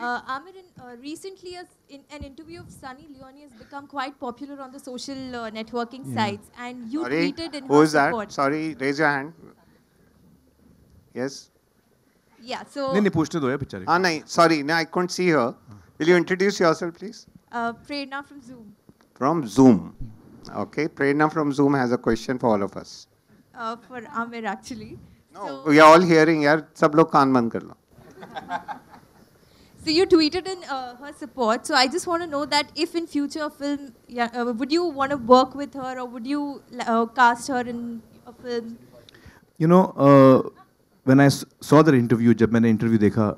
Uh, Amir, in, uh, recently a, in an interview of Sunny Leone has become quite popular on the social uh, networking yeah. Hmm. sites and you Sorry, tweeted in Who is that? Support. Sorry, raise your hand. Yes? Yeah, so... No, no, ah, no, sorry, no, I couldn't see her. Will you introduce yourself, please? Uh, Prerna from Zoom. From Zoom. Okay, Prerna from Zoom has a question for all of us. Uh, for Amir, actually. No, so, we are all hearing, Yeah. Sab log kaan band kar lo. So you tweeted in uh, her support. So I just want to know that if in future a film, yeah, uh, would you want to work with her or would you uh, cast her in a film? You know, uh, when I saw that interview, जब मैंने interview देखा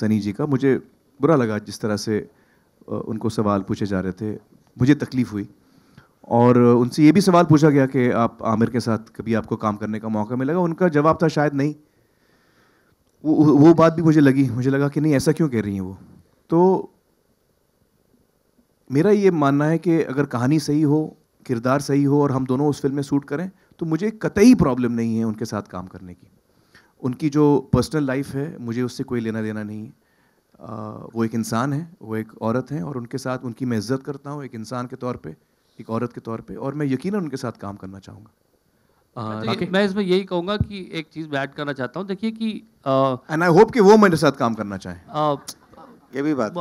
सनी जी का मुझे बुरा लगा जिस तरह से उनको सवाल पूछे जा रहे थे मुझे तकलीफ़ हुई और उनसे ये भी सवाल पूछा गया कि आप आमिर के साथ कभी आपको काम करने का मौका मिलेगा उनका जवाब था शायद नहीं वो वो बात भी मुझे लगी मुझे लगा कि नहीं ऐसा क्यों कह रही हैं वो तो मेरा ये मानना है कि अगर कहानी सही हो किरदार सही हो और हम दोनों उस फिल्म में सूट करें तो मुझे कतई प्रॉब्लम नहीं है उनके साथ काम करने की उनकी जो पर्सनल लाइफ है मुझे उससे कोई लेना देना नहीं है वो एक इंसान है वो एक औरत हैं और उनके साथ उनकी मैं इज्जत करता हूँ एक इंसान के तौर पर एक औरत के तौर पर और मैं यकीन उनके साथ काम करना चाहूँगा हाँ, मैं इसमें यही कहूंगा कि एक चीज़ मैं ऐड करना चाहता हूँ देखिए कि एंड आई होप कि वो मेरे साथ काम करना चाहें ये भी बात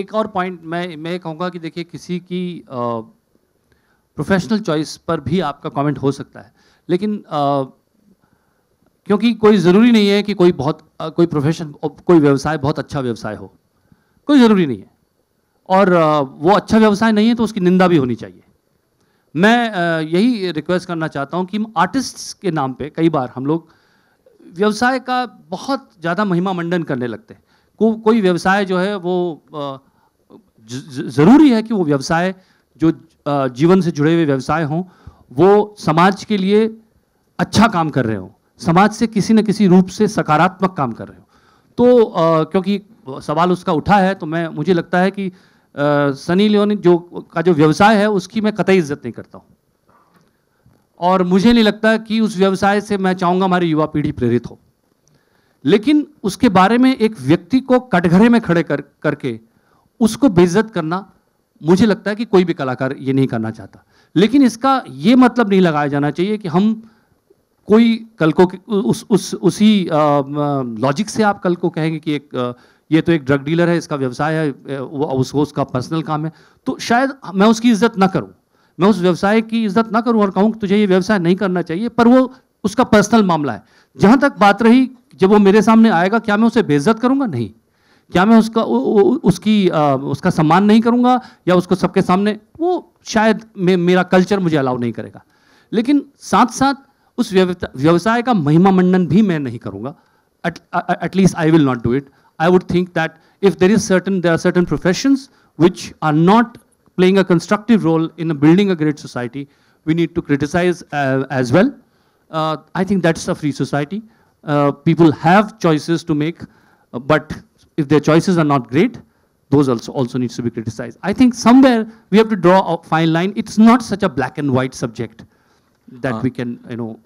एक और पॉइंट मैं मैं कहूंगा कि देखिए किसी की प्रोफेशनल चॉइस पर भी आपका कमेंट हो सकता है लेकिन क्योंकि कोई ज़रूरी नहीं है कि कोई बहुत कोई प्रोफेशन कोई व्यवसाय बहुत अच्छा व्यवसाय हो कोई ज़रूरी नहीं है और वो अच्छा व्यवसाय नहीं है तो उसकी निंदा भी होनी चाहिए मैं यही रिक्वेस्ट करना चाहता हूँ कि आर्टिस्ट्स के नाम पे कई बार हम लोग व्यवसाय का बहुत ज़्यादा महिमा मंडन करने लगते हैं को, कोई व्यवसाय जो है वो ज़रूरी है कि वो व्यवसाय जो जीवन से जुड़े हुए व्यवसाय हों वो समाज के लिए अच्छा काम कर रहे हों समाज से किसी न किसी रूप से सकारात्मक काम कर रहे हों तो क्योंकि सवाल उसका उठा है तो मैं मुझे लगता है कि सनी लियोनी जो का जो व्यवसाय है उसकी मैं कतई इज्जत नहीं करता हूँ और मुझे नहीं लगता कि उस व्यवसाय से मैं चाहूँगा हमारी युवा पीढ़ी प्रेरित हो लेकिन उसके बारे में एक व्यक्ति को कटघरे में खड़े कर करके उसको बेइज्जत करना मुझे लगता है कि कोई भी कलाकार ये नहीं करना चाहता लेकिन इसका ये मतलब नहीं लगाया जाना चाहिए कि हम कोई कल को उस उस उसी लॉजिक से आप कल को कहेंगे कि एक ये तो एक ड्रग डीलर है इसका व्यवसाय है वो उसको उसका पर्सनल काम है तो शायद मैं उसकी इज्जत ना करूँ मैं उस व्यवसाय की इज्जत ना करूँ और कहूँ कि तुझे ये व्यवसाय नहीं करना चाहिए पर वो उसका पर्सनल मामला है जहाँ तक बात रही जब वो मेरे सामने आएगा क्या मैं उसे बेइज्जत करूँगा नहीं क्या मैं उसका उ, उ, उसकी आ, उसका सम्मान नहीं करूँगा या उसको सबके सामने वो शायद मे, मेरा कल्चर मुझे अलाउ नहीं करेगा लेकिन साथ साथ उस व्यवसाय का महिमा मंडन भी मैं नहीं करूँगा at least I will not do it I would think that if there is certain, there are certain professions which are not playing a constructive role in building a great society, we need to criticize uh, as well. Uh, I think that's a free society. Uh, people have choices to make, uh, but if their choices are not great, those also, also needs to be criticized. I think somewhere we have to draw a fine line. It's not such a black and white subject that uh, we can, you know,